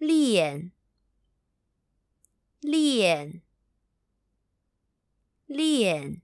练，练，练。